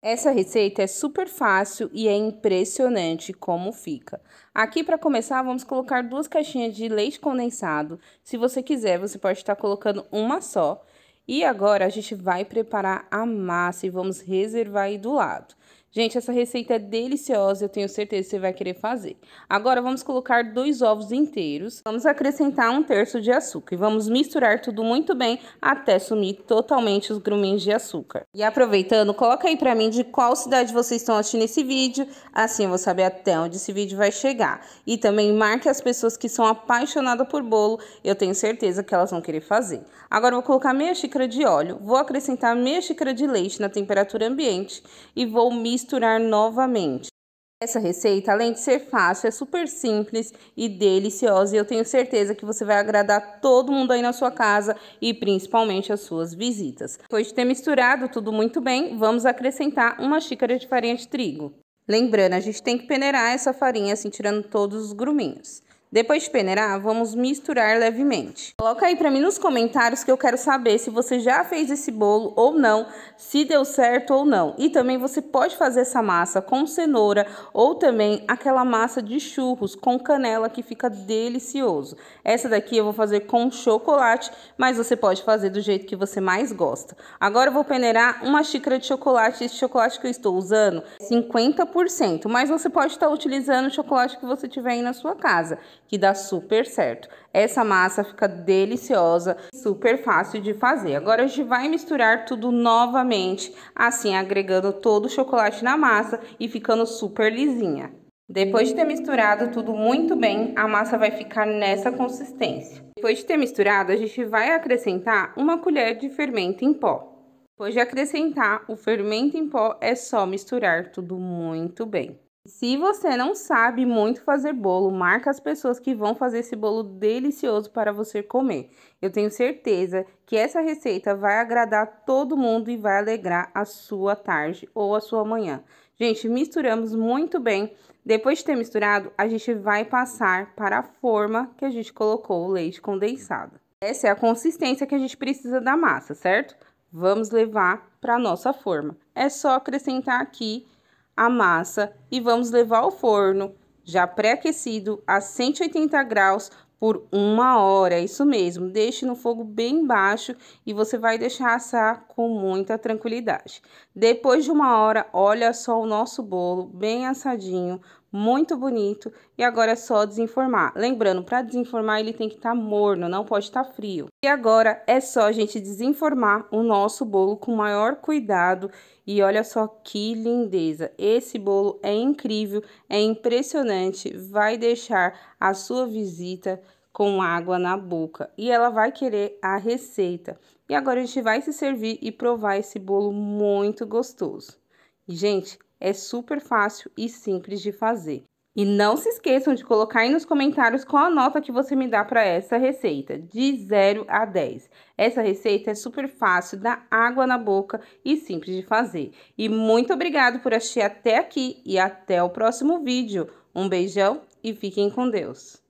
Essa receita é super fácil e é impressionante como fica. Aqui para começar vamos colocar duas caixinhas de leite condensado. Se você quiser você pode estar tá colocando uma só. E agora a gente vai preparar a massa e vamos reservar aí do lado. Gente, essa receita é deliciosa, eu tenho certeza que você vai querer fazer. Agora, vamos colocar dois ovos inteiros. Vamos acrescentar um terço de açúcar e vamos misturar tudo muito bem até sumir totalmente os gruminhos de açúcar. E aproveitando, coloca aí pra mim de qual cidade vocês estão assistindo esse vídeo, assim eu vou saber até onde esse vídeo vai chegar. E também marque as pessoas que são apaixonadas por bolo, eu tenho certeza que elas vão querer fazer. Agora, vou colocar meia xícara de óleo, vou acrescentar meia xícara de leite na temperatura ambiente e vou misturar misturar novamente. Essa receita, além de ser fácil, é super simples e deliciosa e eu tenho certeza que você vai agradar todo mundo aí na sua casa e principalmente as suas visitas. Depois de ter misturado tudo muito bem, vamos acrescentar uma xícara de farinha de trigo. Lembrando, a gente tem que peneirar essa farinha assim, tirando todos os gruminhos. Depois de peneirar, vamos misturar levemente. Coloca aí para mim nos comentários que eu quero saber se você já fez esse bolo ou não, se deu certo ou não. E também você pode fazer essa massa com cenoura ou também aquela massa de churros com canela que fica delicioso. Essa daqui eu vou fazer com chocolate, mas você pode fazer do jeito que você mais gosta. Agora eu vou peneirar uma xícara de chocolate. Esse chocolate que eu estou usando é 50%, mas você pode estar utilizando o chocolate que você tiver aí na sua casa que dá super certo. Essa massa fica deliciosa, super fácil de fazer. Agora a gente vai misturar tudo novamente, assim agregando todo o chocolate na massa e ficando super lisinha. Depois de ter misturado tudo muito bem, a massa vai ficar nessa consistência. Depois de ter misturado, a gente vai acrescentar uma colher de fermento em pó. Depois de acrescentar o fermento em pó, é só misturar tudo muito bem. Se você não sabe muito fazer bolo, marca as pessoas que vão fazer esse bolo delicioso para você comer. Eu tenho certeza que essa receita vai agradar todo mundo e vai alegrar a sua tarde ou a sua manhã. Gente, misturamos muito bem. Depois de ter misturado, a gente vai passar para a forma que a gente colocou o leite condensado. Essa é a consistência que a gente precisa da massa, certo? Vamos levar para a nossa forma. É só acrescentar aqui a massa e vamos levar ao forno, já pré-aquecido a 180 graus por uma hora, é isso mesmo. Deixe no fogo bem baixo e você vai deixar assar com muita tranquilidade. Depois de uma hora, olha só o nosso bolo bem assadinho, muito bonito e agora é só desenformar. Lembrando, para desenformar ele tem que estar tá morno, não pode estar tá frio. E agora é só a gente desenformar o nosso bolo com maior cuidado e olha só que lindeza. Esse bolo é incrível, é impressionante, vai deixar a sua visita com água na boca e ela vai querer a receita. E agora a gente vai se servir e provar esse bolo muito gostoso. gente, é super fácil e simples de fazer. E não se esqueçam de colocar aí nos comentários qual a nota que você me dá para essa receita, de 0 a 10. Essa receita é super fácil, dá água na boca e simples de fazer. E muito obrigado por assistir até aqui e até o próximo vídeo. Um beijão e fiquem com Deus!